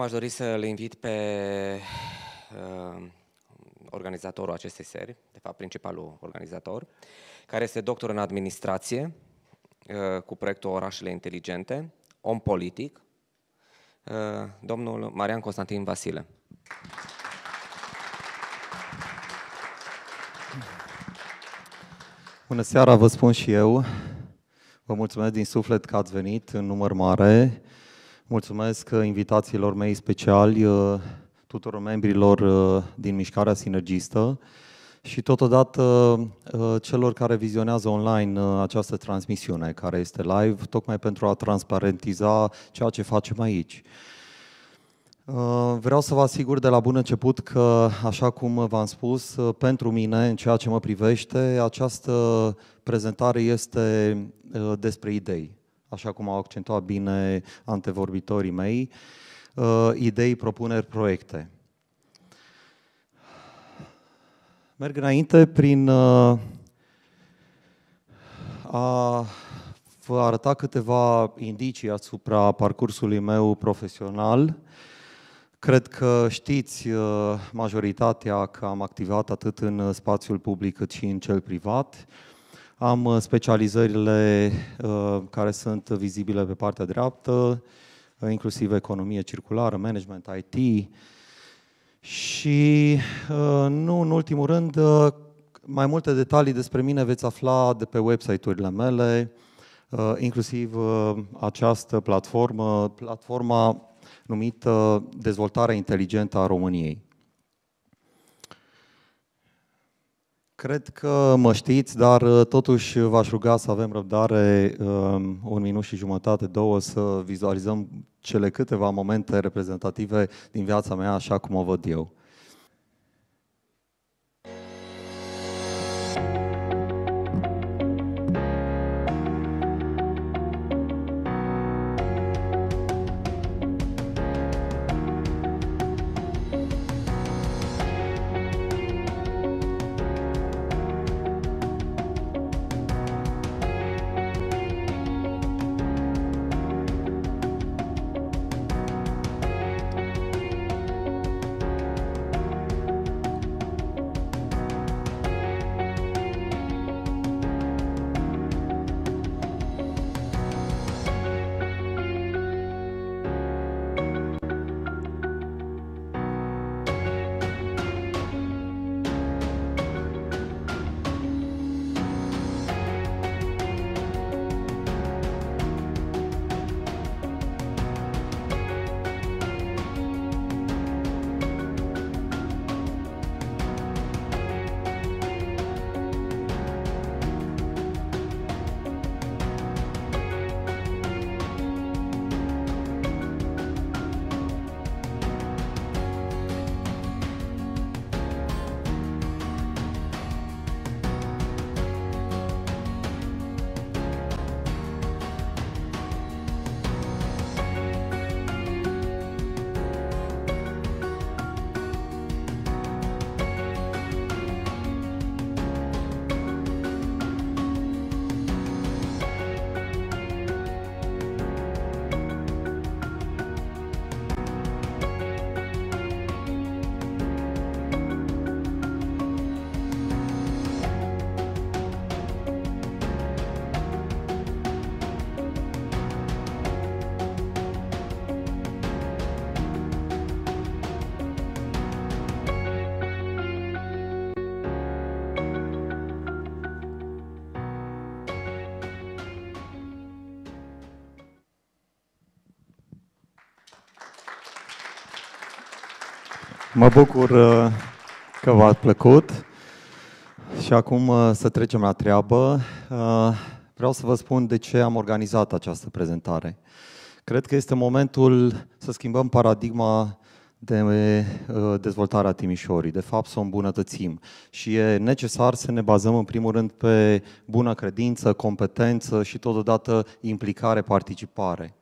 Acum aș dori să-l invit pe uh, organizatorul acestei seri, de fapt principalul organizator, care este doctor în administrație uh, cu proiectul Orașele Inteligente, om politic, uh, domnul Marian Constantin Vasile. Bună seara, vă spun și eu. Vă mulțumesc din suflet că ați venit în număr mare Mulțumesc uh, invitațiilor mei speciali, uh, tuturor membrilor uh, din Mișcarea Sinergistă și totodată celor care vizionează online această transmisiune care este live, tocmai pentru a transparentiza ceea ce facem aici. Vreau să vă asigur de la bun început că, așa cum v-am spus, pentru mine, în ceea ce mă privește, această prezentare este despre idei așa cum au accentuat bine antevorbitorii mei, uh, idei, propuneri, proiecte. Merg înainte prin uh, a vă arăta câteva indicii asupra parcursului meu profesional. Cred că știți uh, majoritatea că am activat atât în spațiul public cât și în cel privat. Am uh, specializările uh, care sunt vizibile pe partea dreaptă, uh, inclusiv economie circulară, management, IT și, nu în ultimul rând, mai multe detalii despre mine veți afla de pe website-urile mele, inclusiv această platformă, platforma numită Dezvoltarea Inteligentă a României. Cred că mă știți, dar uh, totuși v-aș ruga să avem răbdare um, un minut și jumătate, două, să vizualizăm cele câteva momente reprezentative din viața mea așa cum o văd eu. Mă bucur uh, că v-a plăcut și acum uh, să trecem la treabă. Uh, vreau să vă spun de ce am organizat această prezentare. Cred că este momentul să schimbăm paradigma de dezvoltarea Timișorii. De fapt, să o îmbunătățim. Și e necesar să ne bazăm, în primul rând, pe bună credință, competență și, totodată, implicare, participare.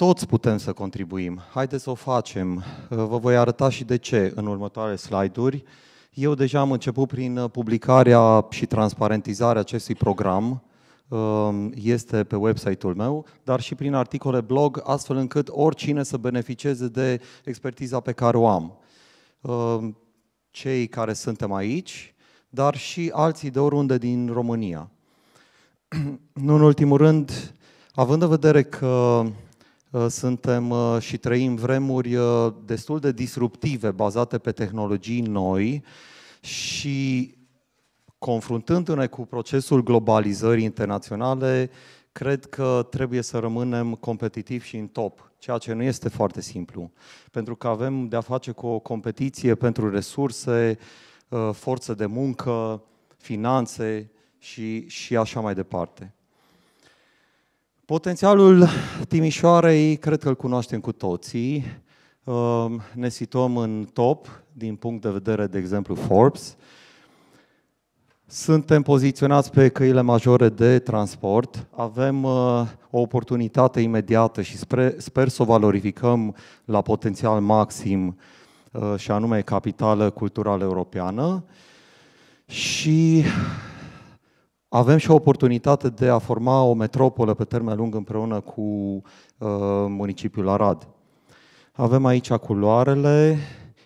Toți putem să contribuim. Haideți să o facem. Vă voi arăta și de ce în următoarele slide-uri. Eu deja am început prin publicarea și transparentizarea acestui program. Ehm, este pe website-ul meu, dar și prin articole blog, astfel încât oricine să beneficieze de expertiza pe care o am. Ehm, cei care suntem aici, dar și alții de oriunde din România. Nu în ultimul rând, având în vedere că Uh, suntem uh, și trăim vremuri uh, destul de disruptive, bazate pe tehnologii noi și confruntându-ne cu procesul globalizării internaționale, cred că trebuie să rămânem competitivi și în top, ceea ce nu este foarte simplu, pentru că avem de-a face cu o competiție pentru resurse, forță de muncă, finanțe și, și așa mai departe. Potențialul Timișoarei cred că îl cunoaștem cu toții. Um, ne situăm în top din punct de vedere, de exemplu, Forbes. Suntem poziționați pe căile majore de transport, avem uh, o oportunitate imediată și sper să o valorificăm la potențial maxim, uh, și anume capitală culturală europeană. Și avem și o oportunitate de a forma o metropolă pe termen lung împreună cu uh, municipiul Arad. Avem aici culoarele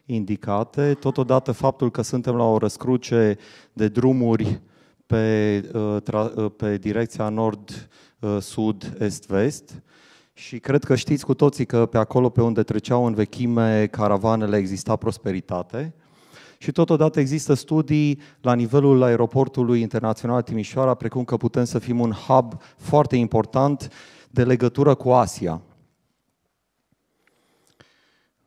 indicate, totodată faptul că suntem la o răscruce de drumuri pe, uh, tra- uh, pe direcția nord-sud-est-vest, uh, și cred că știți cu toții că pe acolo, pe unde treceau în vechime caravanele, exista prosperitate. Și totodată există studii la nivelul aeroportului internațional Timișoara, precum că putem să fim un hub foarte important de legătură cu Asia.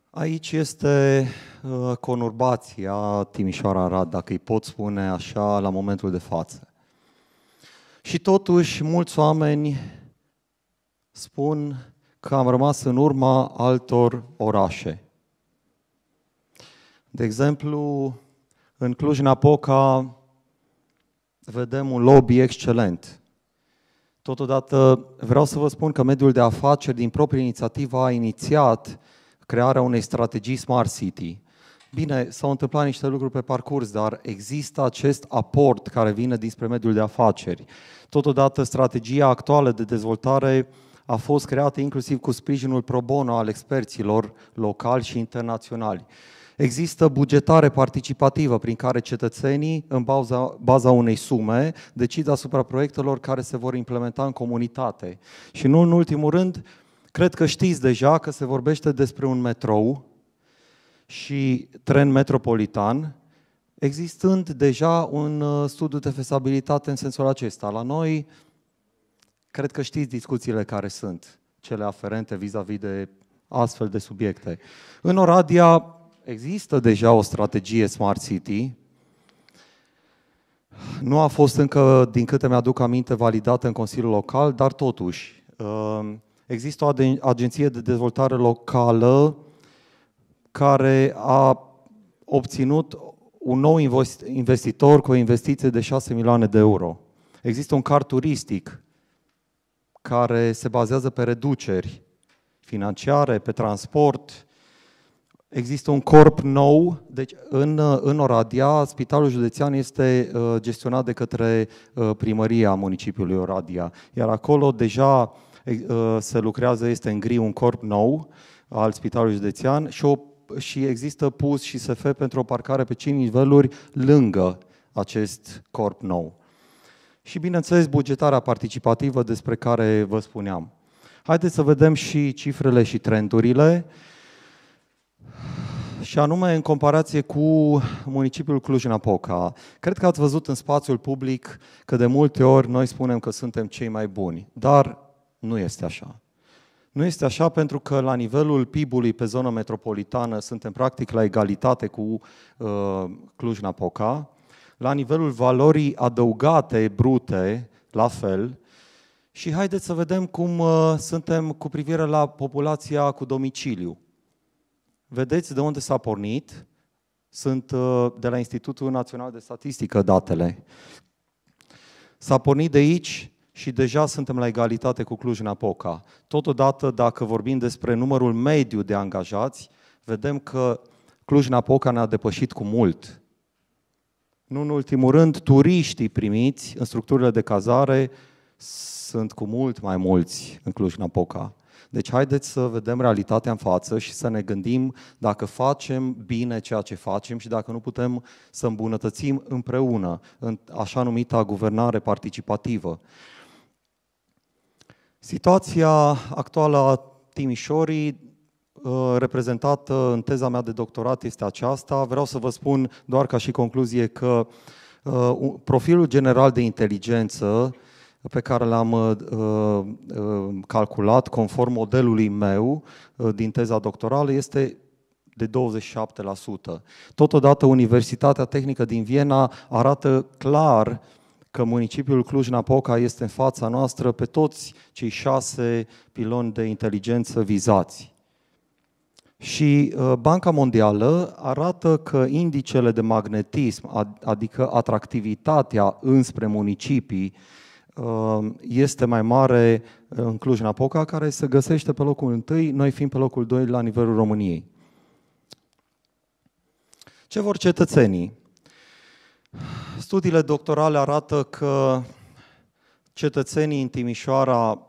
Aici este uh, conurbația Timișoara-Arad, dacă îi pot spune așa, la momentul de față. Și totuși, mulți oameni spun că am rămas în urma altor orașe. De exemplu, în Cluj-Napoca vedem un lobby excelent. Totodată vreau să vă spun că mediul de afaceri din proprie inițiativă a inițiat crearea unei strategii Smart City. Bine, s-au întâmplat niște lucruri pe parcurs, dar există acest aport care vine dinspre mediul de afaceri. Totodată, strategia actuală de dezvoltare a fost creată inclusiv cu sprijinul pro bono al experților locali și internaționali. Există bugetare participativă prin care cetățenii, în baza, baza unei sume, decid asupra proiectelor care se vor implementa în comunitate. Și nu în ultimul rând, cred că știți deja că se vorbește despre un metrou și tren metropolitan, existând deja un uh, studiu de fezabilitate în sensul acesta. La noi, cred că știți discuțiile care sunt, cele aferente vis-a-vis de astfel de subiecte. În Oradia. Există deja o strategie Smart City. Nu a fost încă, din câte mi-aduc aminte, validată în Consiliul Local, dar totuși uh, există o agenție de dezvoltare locală care a obținut un nou investitor cu o investiție de 6 milioane de euro. Există un car turistic care se bazează pe reduceri financiare, pe transport, Există un corp nou, deci în, în Oradia, Spitalul Județean este uh, gestionat de către uh, primăria municipiului Oradia. iar acolo deja uh, se lucrează, este în gri un corp nou al Spitalului Județean și, o, și există pus și SF pentru o parcare pe 5 niveluri lângă acest corp nou. Și bineînțeles bugetarea participativă despre care vă spuneam. Haideți să vedem și cifrele și trendurile și anume în comparație cu municipiul Cluj-Napoca. Cred că ați văzut în spațiul public că de multe ori noi spunem că suntem cei mai buni, dar nu este așa. Nu este așa pentru că la nivelul PIB-ului pe zona metropolitană suntem practic la egalitate cu uh, Cluj-Napoca, la nivelul valorii adăugate brute, la fel, și haideți să vedem cum uh, suntem cu privire la populația cu domiciliu. Vedeți de unde s-a pornit. Sunt uh, de la Institutul Național de Statistică datele. S-a pornit de aici și deja suntem la egalitate cu Cluj-Napoca. Totodată, dacă vorbim despre numărul mediu de angajați, vedem că Cluj-Napoca ne-a depășit cu mult. Nu în ultimul rând, turiștii primiți în structurile de cazare sunt cu mult mai mulți în Cluj-Napoca. Deci haideți să vedem realitatea în față și să ne gândim dacă facem bine ceea ce facem și dacă nu putem să îmbunătățim împreună în așa numita guvernare participativă. Situația actuală a Timișorii ă, reprezentată în teza mea de doctorat este aceasta. Vreau să vă spun doar ca și concluzie că ă, profilul general de inteligență pe care le-am uh, uh, calculat conform modelului meu uh, din teza doctorală este de 27%. Totodată, Universitatea Tehnică din Viena arată clar că municipiul Cluj-Napoca este în fața noastră pe toți cei șase piloni de inteligență vizați. Și uh, Banca Mondială arată că indicele de magnetism, adică atractivitatea înspre municipii, Ehm, este mai mare eh, în Cluj-Napoca, care se găsește pe locul întâi, noi fiind pe locul 2 la nivelul României. Ce vor cetățenii? Studiile doctorale arată că cetățenii în Timișoara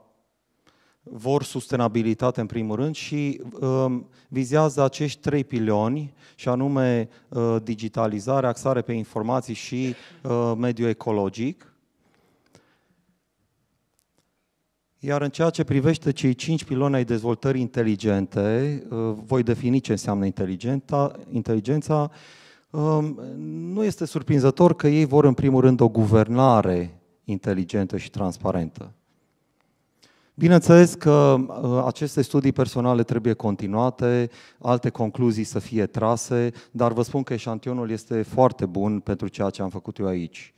vor sustenabilitate în primul rând și um, vizează acești trei pilioni, și anume uh, digitalizare, axare pe informații și uh, mediu ecologic. Iar în ceea ce privește cei cinci piloni ai dezvoltării inteligente, uh, voi defini ce înseamnă inteligența, Inteligența um, nu este surprinzător că ei vor în primul rând o guvernare inteligentă și transparentă. Bineînțeles că uh, aceste studii personale trebuie continuate, alte concluzii să fie trase, dar vă spun că eșantionul este foarte bun pentru ceea ce am făcut eu aici.